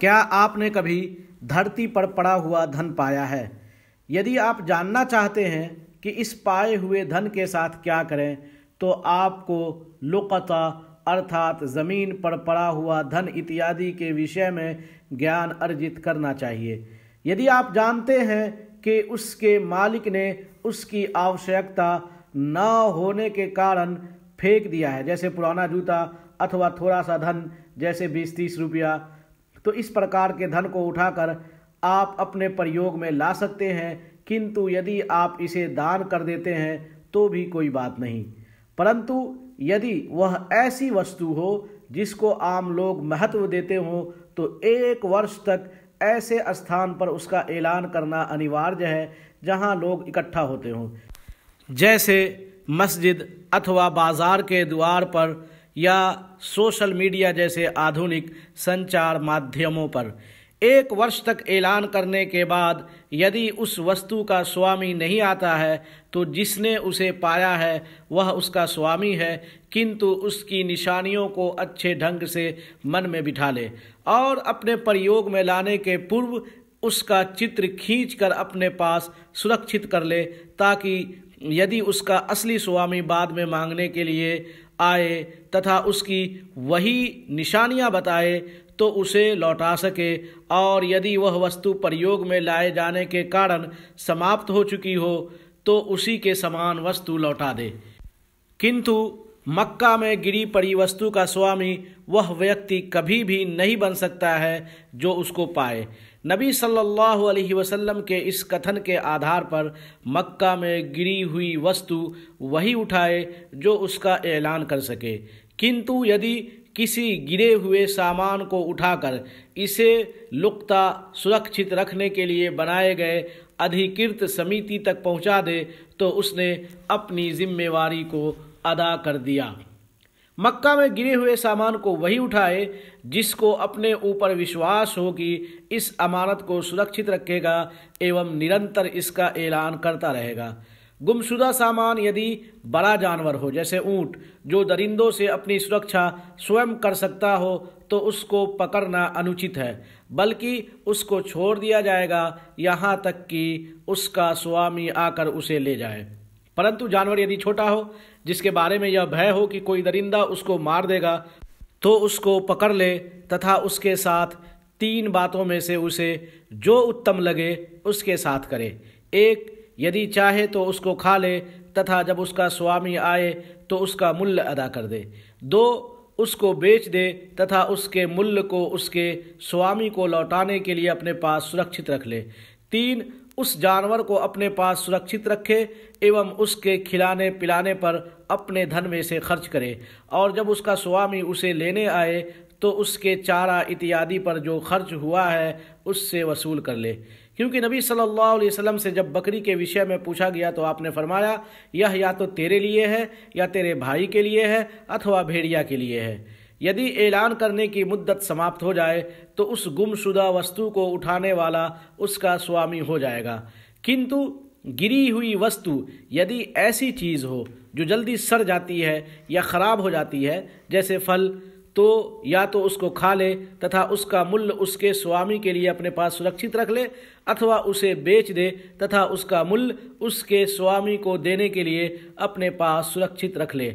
क्या आपने कभी धरती पर पड़ा हुआ धन पाया है यदि आप जानना चाहते हैं कि इस पाए हुए धन के साथ क्या करें तो आपको लुकता अर्थात ज़मीन पर पड़ा हुआ धन इत्यादि के विषय में ज्ञान अर्जित करना चाहिए यदि आप जानते हैं कि उसके मालिक ने उसकी आवश्यकता न होने के कारण फेंक दिया है जैसे पुराना जूता अथवा थोड़ा सा धन जैसे बीस तीस रुपया तो इस प्रकार के धन को उठाकर आप अपने प्रयोग में ला सकते हैं किंतु यदि आप इसे दान कर देते हैं तो भी कोई बात नहीं परंतु यदि वह ऐसी वस्तु हो जिसको आम लोग महत्व देते हों तो एक वर्ष तक ऐसे स्थान पर उसका ऐलान करना अनिवार्य है जहां लोग इकट्ठा होते हों जैसे मस्जिद अथवा बाजार के द्वार पर या सोशल मीडिया जैसे आधुनिक संचार माध्यमों पर एक वर्ष तक ऐलान करने के बाद यदि उस वस्तु का स्वामी नहीं आता है तो जिसने उसे पाया है वह उसका स्वामी है किंतु उसकी निशानियों को अच्छे ढंग से मन में बिठा ले और अपने प्रयोग में लाने के पूर्व उसका चित्र खींचकर अपने पास सुरक्षित कर ले ताकि यदि उसका असली स्वामी बाद में मांगने के लिए आए तथा उसकी वही निशानियां बताए तो उसे लौटा सके और यदि वह वस्तु प्रयोग में लाए जाने के कारण समाप्त हो चुकी हो तो उसी के समान वस्तु लौटा दे किंतु मक्का में गिरी पड़ी वस्तु का स्वामी वह व्यक्ति कभी भी नहीं बन सकता है जो उसको पाए नबी सल्लल्लाहु अलैहि वसल्लम के इस कथन के आधार पर मक्का में गिरी हुई वस्तु वही उठाए जो उसका ऐलान कर सके किंतु यदि किसी गिरे हुए सामान को उठाकर इसे लुकता सुरक्षित रखने के लिए बनाए गए अधिकृत समिति तक पहुंचा दे तो उसने अपनी जिम्मेवारी को अदा कर दिया मक्का में गिरे हुए सामान को वही उठाए जिसको अपने ऊपर विश्वास हो कि इस अमानत को सुरक्षित रखेगा एवं निरंतर इसका ऐलान करता रहेगा गुमशुदा सामान यदि बड़ा जानवर हो जैसे ऊँट जो दरिंदों से अपनी सुरक्षा स्वयं कर सकता हो तो उसको पकड़ना अनुचित है बल्कि उसको छोड़ दिया जाएगा यहाँ तक कि उसका स्वामी आकर उसे ले जाए परंतु जानवर यदि छोटा हो जिसके बारे में यह भय हो कि कोई दरिंदा उसको मार देगा तो उसको पकड़ ले तथा उसके साथ तीन बातों में से उसे जो उत्तम लगे उसके साथ करे एक यदि चाहे तो उसको खा ले तथा जब उसका स्वामी आए तो उसका मूल्य अदा कर दे दो उसको बेच दे तथा उसके मूल्य को उसके स्वामी को लौटाने के लिए अपने पास सुरक्षित रख ले तीन उस जानवर को अपने पास सुरक्षित रखे एवं उसके खिलाने पिलाने पर अपने धन में से खर्च करे और जब उसका स्वामी उसे लेने आए तो उसके चारा इत्यादि पर जो खर्च हुआ है उससे वसूल कर ले क्योंकि नबी सल्लल्लाहु अलैहि वसल्लम से जब बकरी के विषय में पूछा गया तो आपने फरमाया यह या तो तेरे लिए है या तेरे भाई के लिए है अथवा भेड़िया के लिए है यदि ऐलान करने की मुद्दत समाप्त हो जाए तो उस गुमशुदा वस्तु को उठाने वाला उसका स्वामी हो जाएगा किंतु गिरी हुई वस्तु यदि ऐसी चीज़ हो जो जल्दी सड़ जाती है या ख़राब हो जाती है जैसे फल तो या तो उसको खा ले तथा उसका मूल्य उसके स्वामी के लिए अपने पास सुरक्षित रख ले अथवा उसे बेच दे तथा उसका मूल्य उसके स्वामी को देने के लिए अपने पास सुरक्षित रख ले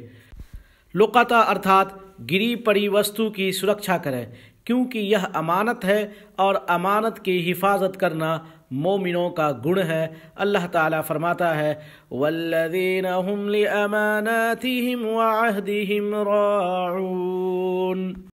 लुकता अर्थात गिरी पड़ी वस्तु की सुरक्षा करें क्योंकि यह अमानत है और अमानत की हिफाजत करना मोमिनों का गुण है अल्लाह ताला फरमाता है वल्लदीन राउन